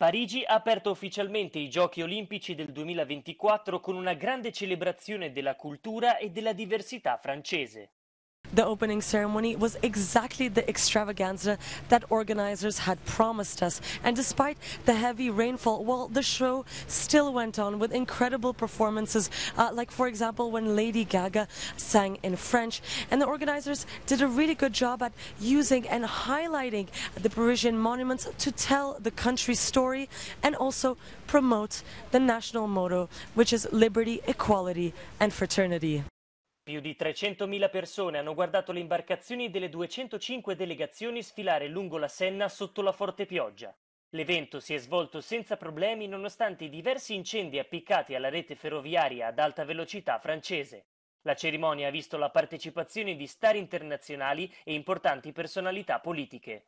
Parigi ha aperto ufficialmente i Giochi olimpici del 2024 con una grande celebrazione della cultura e della diversità francese. The opening ceremony was exactly the extravaganza that organizers had promised us. And despite the heavy rainfall, well, the show still went on with incredible performances, uh, like, for example, when Lady Gaga sang in French. And the organizers did a really good job at using and highlighting the Parisian monuments to tell the country's story and also promote the national motto, which is liberty, equality, and fraternity. Più di 300.000 persone hanno guardato le imbarcazioni delle 205 delegazioni sfilare lungo la Senna sotto la forte pioggia. L'evento si è svolto senza problemi nonostante i diversi incendi appiccati alla rete ferroviaria ad alta velocità francese. La cerimonia ha visto la partecipazione di star internazionali e importanti personalità politiche.